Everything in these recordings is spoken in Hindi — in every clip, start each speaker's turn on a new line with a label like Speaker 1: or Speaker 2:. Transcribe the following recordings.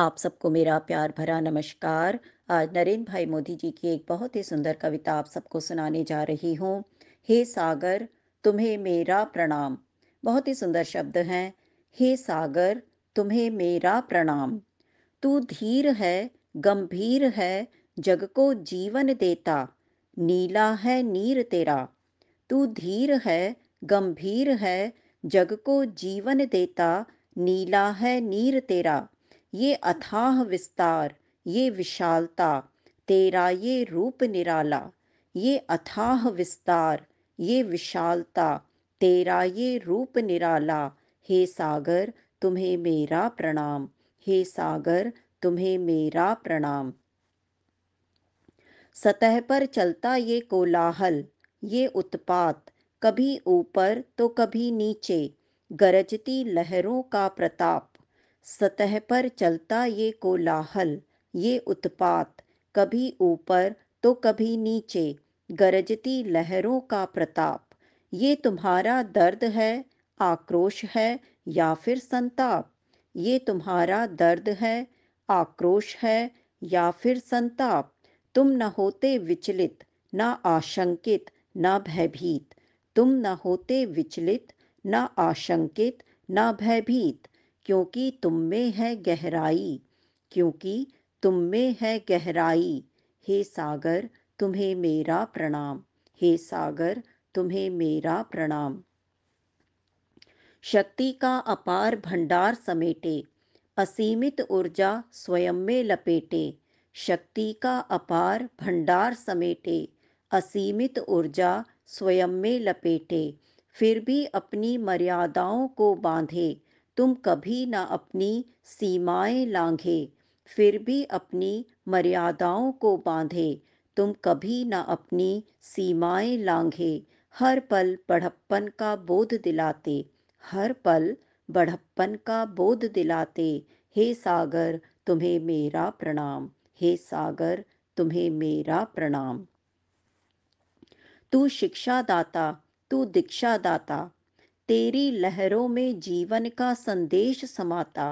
Speaker 1: आप सबको मेरा प्यार भरा नमस्कार आज नरेंद्र भाई मोदी जी की एक बहुत ही सुंदर कविता आप सबको सुनाने जा रही हूँ हे सागर तुम्हें मेरा प्रणाम बहुत ही सुंदर शब्द हैं हे सागर तुम्हें मेरा प्रणाम तू धीर है गंभीर है जग को जीवन देता नीला है नीर तेरा तू धीर है गंभीर है जग को जीवन देता नीला है नीर तेरा ये अथाह विस्तार ये विशालता तेरा ये रूप निराला ये अथाह विस्तार ये विशालता तेरा ये रूप निराला हे सागर तुम्हें मेरा प्रणाम हे सागर तुम्हें मेरा प्रणाम सतह पर चलता ये कोलाहल ये उत्पात कभी ऊपर तो कभी नीचे गरजती लहरों का प्रताप सतह पर चलता ये कोलाहल ये उत्पात कभी ऊपर तो कभी नीचे गरजती लहरों का प्रताप ये तुम्हारा दर्द है आक्रोश है या फिर संताप ये तुम्हारा दर्द है आक्रोश है या फिर संताप तुम न होते विचलित न आशंकित न भयभीत तुम न होते विचलित न आशंकित न भयभीत क्योंकि तुम में है गहराई क्योंकि तुम में है गहराई हे सागर तुम्हें मेरा प्रणाम हे सागर तुम्हें मेरा प्रणाम शक्ति का अपार भंडार समेटे असीमित ऊर्जा स्वयं में लपेटे शक्ति का अपार भंडार समेटे असीमित ऊर्जा स्वयं में लपेटे फिर भी अपनी मर्यादाओं को बांधे तुम कभी ना अपनी सीमाएं लांघे फिर भी अपनी मर्यादाओं को बांधे तुम कभी ना अपनी सीमाएं लांघे हर पल बढ़प्पन का बोध दिलाते हर पल बढ़प्पन का बोध दिलाते हे सागर तुम्हें मेरा प्रणाम हे सागर तुम्हें मेरा प्रणाम तू शिक्षा दाता तू दीक्षा दाता तेरी लहरों में जीवन का संदेश समाता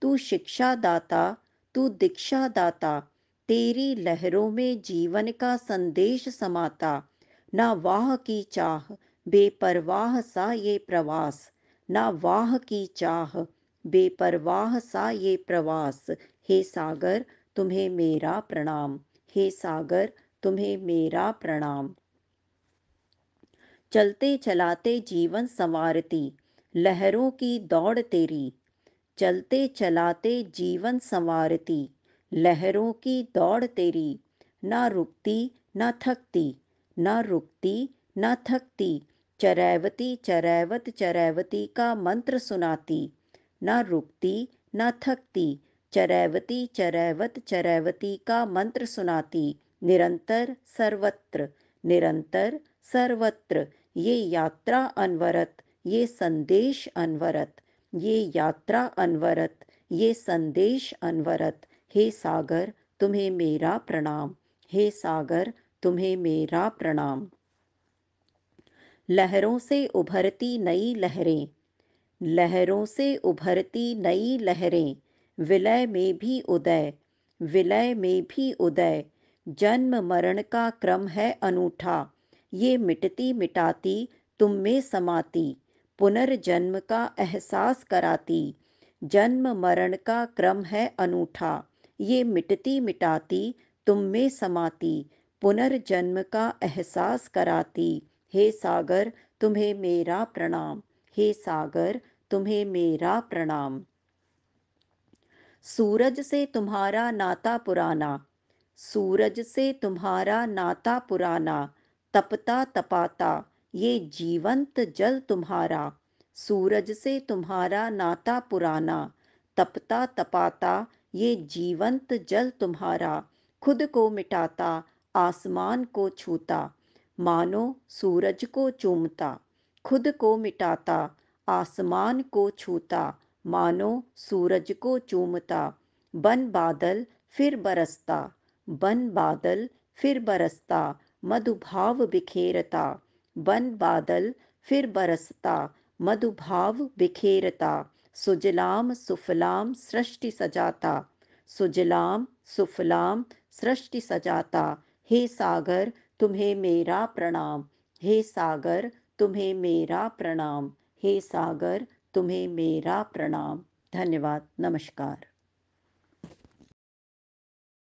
Speaker 1: तू शिक्षा दाता तू दीक्षा दाता तेरी लहरों में जीवन का संदेश समाता ना वाह की चाह बेपरवाह सा ये प्रवास ना वाह की चाह बेपरवाह सा ये प्रवास हे सागर तुम्हें मेरा प्रणाम हे सागर तुम्हें मेरा प्रणाम चलते चलाते जीवन संवारती लहरों की दौड़ तेरी चलते चलाते जीवन संवारती लहरों की दौड़ तेरी ना रुकती ना थकती ना रुकती ना थकती चरैवती चरैवत चरैवती का मंत्र सुनाती ना रुकती ना थकती चरैवती चरैवत चरैवती का मंत्र सुनाती निरंतर सर्वत्र निरंतर सर्वत्र ये यात्रा अनवरत ये संदेश अनवरत ये यात्रा अनवरत ये संदेश अनवरत हे सागर तुम्हें मेरा प्रणाम हे सागर तुम्हें मेरा प्रणाम लहरों से उभरती नई लहरें लहरों से उभरती नई लहरें विलय में भी उदय विलय में भी उदय जन्म मरण का क्रम है अनूठा ये मिटती मिटाती तुम में समाती पुनर्जन्म का एहसास कराती जन्म मरण का क्रम है अनूठा ये मिटती मिटाती तुम में समाती पुनर्जन्म का एहसास कराती हे सागर तुम्हें मेरा प्रणाम हे सागर तुम्हें मेरा प्रणाम सूरज से तुम्हारा नाता पुराना सूरज से तुम्हारा नाता पुराना तपता तपाता ये जीवंत जल तुम्हारा सूरज से तुम्हारा नाता पुराना तपता तपाता ये जीवंत जल तुम्हारा खुद को मिटाता आसमान को छूता मानो सूरज को चूमता खुद को मिटाता आसमान को छूता मानो सूरज को चूमता बन बादल फिर बरसता बन बादल फिर बरसता मधुभाव बिखेरता बन बादल फिर बरसता मधुभाव बिखेरता सुजलाम सुफलाम सृष्टि सजाता सुजलाम सुफलाम सृष्टि सजाता हे सागर तुम्हें मेरा प्रणाम हे सागर तुम्हें मेरा प्रणाम हे सागर तुम्हें मेरा प्रणाम धन्यवाद नमस्कार